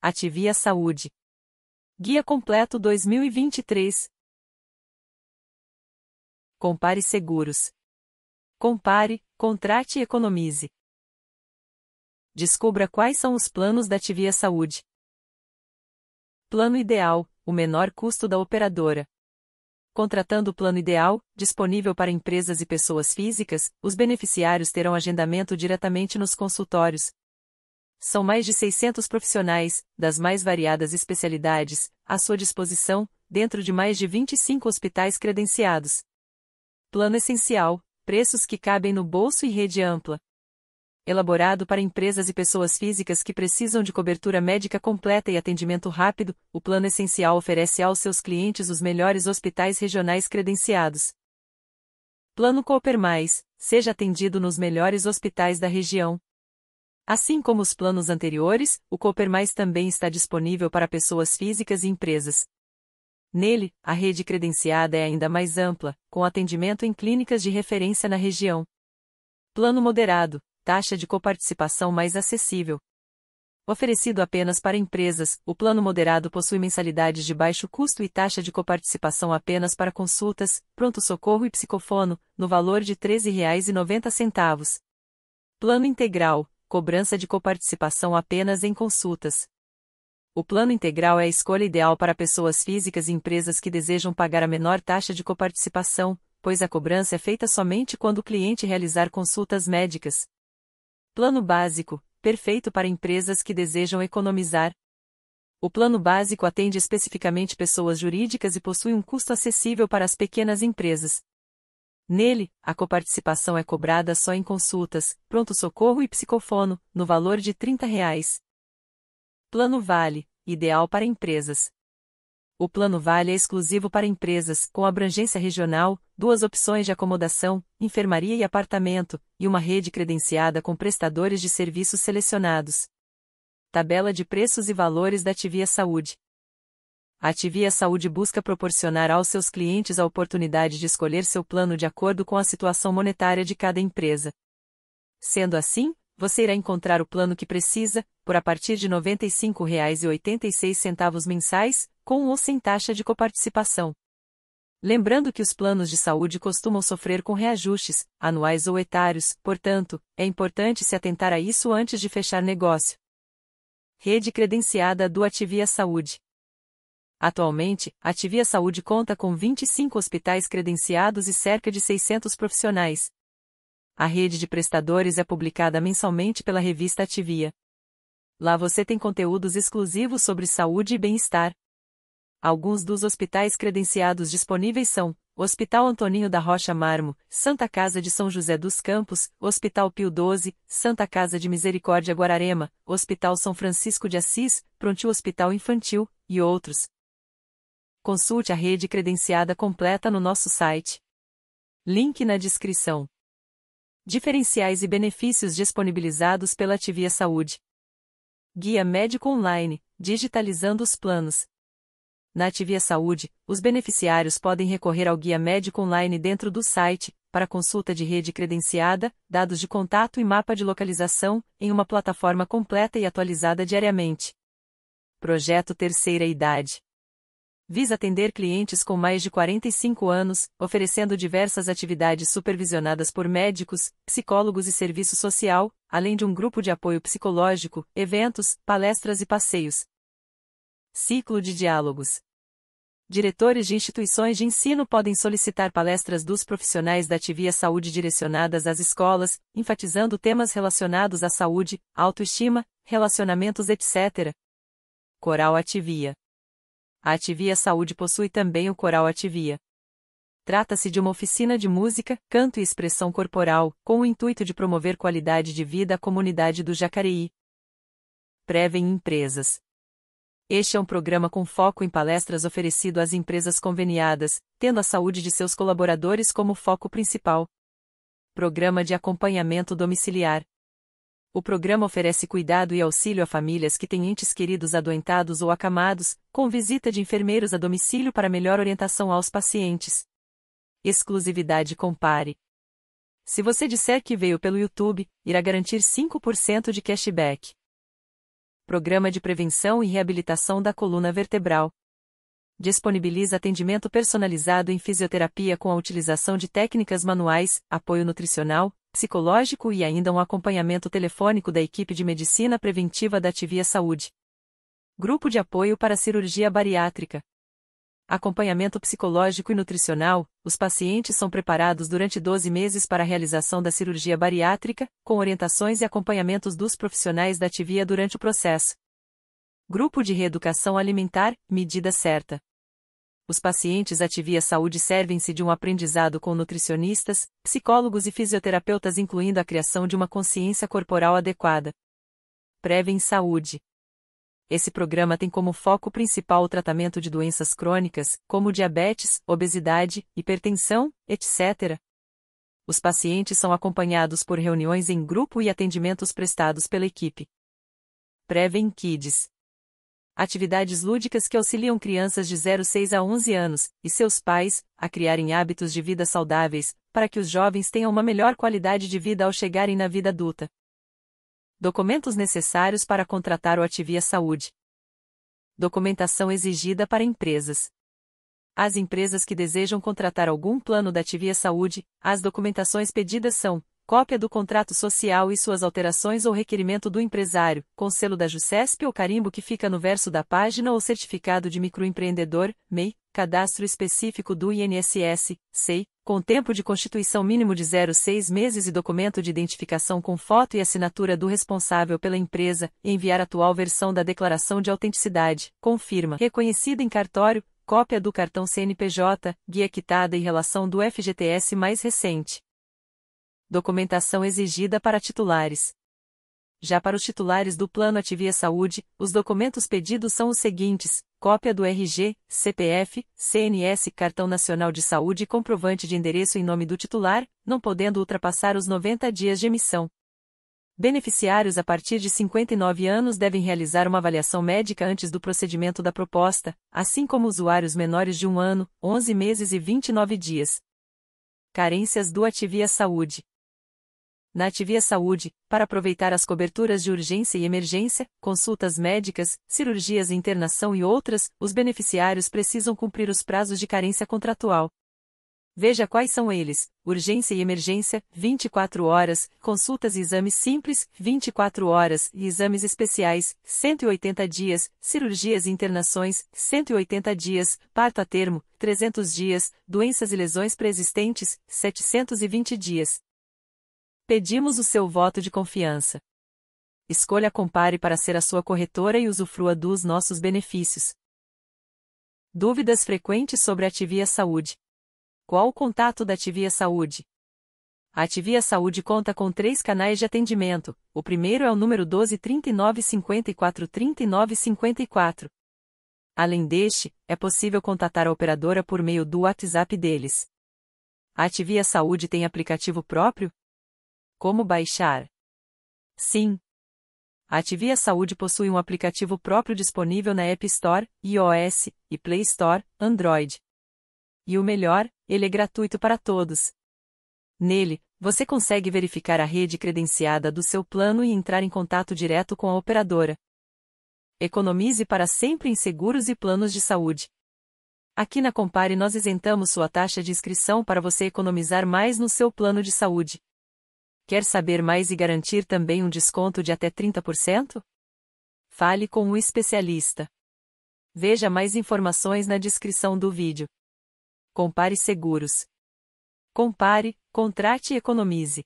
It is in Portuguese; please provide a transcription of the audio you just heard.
Ativia Saúde. Guia Completo 2023. Compare seguros. Compare, contrate e economize. Descubra quais são os planos da Tivia Saúde. Plano Ideal o menor custo da operadora. Contratando o plano ideal, disponível para empresas e pessoas físicas, os beneficiários terão agendamento diretamente nos consultórios, são mais de 600 profissionais, das mais variadas especialidades, à sua disposição, dentro de mais de 25 hospitais credenciados. Plano essencial, preços que cabem no bolso e rede ampla. Elaborado para empresas e pessoas físicas que precisam de cobertura médica completa e atendimento rápido, o Plano Essencial oferece aos seus clientes os melhores hospitais regionais credenciados. Plano Cooper Mais, seja atendido nos melhores hospitais da região, Assim como os planos anteriores, o Cooper Mais também está disponível para pessoas físicas e empresas. Nele, a rede credenciada é ainda mais ampla, com atendimento em clínicas de referência na região. Plano moderado, taxa de coparticipação mais acessível. Oferecido apenas para empresas, o plano moderado possui mensalidades de baixo custo e taxa de coparticipação apenas para consultas, pronto-socorro e psicofono, no valor de R$ 13,90. Plano integral, cobrança de coparticipação apenas em consultas. O plano integral é a escolha ideal para pessoas físicas e empresas que desejam pagar a menor taxa de coparticipação, pois a cobrança é feita somente quando o cliente realizar consultas médicas. Plano básico, perfeito para empresas que desejam economizar. O plano básico atende especificamente pessoas jurídicas e possui um custo acessível para as pequenas empresas. Nele, a coparticipação é cobrada só em consultas, pronto-socorro e psicofono, no valor de R$ 30. Reais. Plano Vale, ideal para empresas. O Plano Vale é exclusivo para empresas, com abrangência regional, duas opções de acomodação, enfermaria e apartamento, e uma rede credenciada com prestadores de serviços selecionados. Tabela de preços e valores da Tivia Saúde. A Ativia Saúde busca proporcionar aos seus clientes a oportunidade de escolher seu plano de acordo com a situação monetária de cada empresa. Sendo assim, você irá encontrar o plano que precisa, por a partir de R$ 95,86 mensais, com ou sem taxa de coparticipação. Lembrando que os planos de saúde costumam sofrer com reajustes, anuais ou etários, portanto, é importante se atentar a isso antes de fechar negócio. Rede credenciada do Ativia Saúde. Atualmente, a Ativia Saúde conta com 25 hospitais credenciados e cerca de 600 profissionais. A rede de prestadores é publicada mensalmente pela revista Ativia. Lá você tem conteúdos exclusivos sobre saúde e bem-estar. Alguns dos hospitais credenciados disponíveis são Hospital Antoninho da Rocha Marmo, Santa Casa de São José dos Campos, Hospital Pio XII, Santa Casa de Misericórdia Guararema, Hospital São Francisco de Assis, Prontil Hospital Infantil, e outros. Consulte a rede credenciada completa no nosso site. Link na descrição. Diferenciais e benefícios disponibilizados pela Ativia Saúde. Guia Médico Online, digitalizando os planos. Na Ativia Saúde, os beneficiários podem recorrer ao Guia Médico Online dentro do site, para consulta de rede credenciada, dados de contato e mapa de localização, em uma plataforma completa e atualizada diariamente. Projeto Terceira Idade visa atender clientes com mais de 45 anos, oferecendo diversas atividades supervisionadas por médicos, psicólogos e serviço social, além de um grupo de apoio psicológico, eventos, palestras e passeios. Ciclo de diálogos. Diretores de instituições de ensino podem solicitar palestras dos profissionais da Ativia Saúde direcionadas às escolas, enfatizando temas relacionados à saúde, autoestima, relacionamentos, etc. Coral Ativia a Ativia Saúde possui também o Coral Ativia. Trata-se de uma oficina de música, canto e expressão corporal, com o intuito de promover qualidade de vida à comunidade do Jacareí. Prevem empresas. Este é um programa com foco em palestras oferecido às empresas conveniadas, tendo a saúde de seus colaboradores como foco principal. Programa de acompanhamento domiciliar. O programa oferece cuidado e auxílio a famílias que têm entes queridos adoentados ou acamados, com visita de enfermeiros a domicílio para melhor orientação aos pacientes. Exclusividade Compare. Se você disser que veio pelo YouTube, irá garantir 5% de cashback. Programa de Prevenção e Reabilitação da Coluna Vertebral. Disponibiliza atendimento personalizado em fisioterapia com a utilização de técnicas manuais, apoio nutricional, psicológico e ainda um acompanhamento telefônico da equipe de medicina preventiva da Ativia Saúde. Grupo de apoio para cirurgia bariátrica. Acompanhamento psicológico e nutricional, os pacientes são preparados durante 12 meses para a realização da cirurgia bariátrica, com orientações e acompanhamentos dos profissionais da Ativia durante o processo. Grupo de reeducação alimentar, medida certa os pacientes Ativia Saúde servem-se de um aprendizado com nutricionistas, psicólogos e fisioterapeutas, incluindo a criação de uma consciência corporal adequada. Prevem Saúde. Esse programa tem como foco principal o tratamento de doenças crônicas, como diabetes, obesidade, hipertensão, etc. Os pacientes são acompanhados por reuniões em grupo e atendimentos prestados pela equipe. Prevem Kids atividades lúdicas que auxiliam crianças de 06 a 11 anos e seus pais a criarem hábitos de vida saudáveis, para que os jovens tenham uma melhor qualidade de vida ao chegarem na vida adulta. Documentos necessários para contratar o Ativia Saúde. Documentação exigida para empresas. As empresas que desejam contratar algum plano da Ativia Saúde, as documentações pedidas são cópia do contrato social e suas alterações ou requerimento do empresário, com selo da JUCESP ou carimbo que fica no verso da página ou certificado de microempreendedor, MEI, cadastro específico do INSS, SEI, com tempo de constituição mínimo de 06 meses e documento de identificação com foto e assinatura do responsável pela empresa, enviar a atual versão da declaração de autenticidade, confirma, reconhecida em cartório, cópia do cartão CNPJ, guia quitada e relação do FGTS mais recente documentação exigida para titulares. Já para os titulares do Plano Ativia Saúde, os documentos pedidos são os seguintes: cópia do RG, CPF, CNS, Cartão Nacional de Saúde e comprovante de endereço em nome do titular, não podendo ultrapassar os 90 dias de emissão. Beneficiários a partir de 59 anos devem realizar uma avaliação médica antes do procedimento da proposta, assim como usuários menores de um ano, 11 meses e 29 dias. Carências do Ativia Saúde na Ativia Saúde, para aproveitar as coberturas de urgência e emergência, consultas médicas, cirurgias e internação e outras, os beneficiários precisam cumprir os prazos de carência contratual. Veja quais são eles: urgência e emergência, 24 horas, consultas e exames simples, 24 horas, e exames especiais, 180 dias, cirurgias e internações, 180 dias, parto a termo, 300 dias, doenças e lesões preexistentes, 720 dias. Pedimos o seu voto de confiança. Escolha Compare para ser a sua corretora e usufrua dos nossos benefícios. Dúvidas frequentes sobre a Ativia Saúde. Qual o contato da Ativia Saúde? A Ativia Saúde conta com três canais de atendimento. O primeiro é o número 1239543954. Além deste, é possível contatar a operadora por meio do WhatsApp deles. A Ativia Saúde tem aplicativo próprio, como baixar? Sim. A Ativia Saúde possui um aplicativo próprio disponível na App Store, iOS e Play Store, Android. E o melhor, ele é gratuito para todos. Nele, você consegue verificar a rede credenciada do seu plano e entrar em contato direto com a operadora. Economize para sempre em seguros e planos de saúde. Aqui na Compare nós isentamos sua taxa de inscrição para você economizar mais no seu plano de saúde. Quer saber mais e garantir também um desconto de até 30%? Fale com um especialista. Veja mais informações na descrição do vídeo. Compare seguros. Compare, contrate e economize.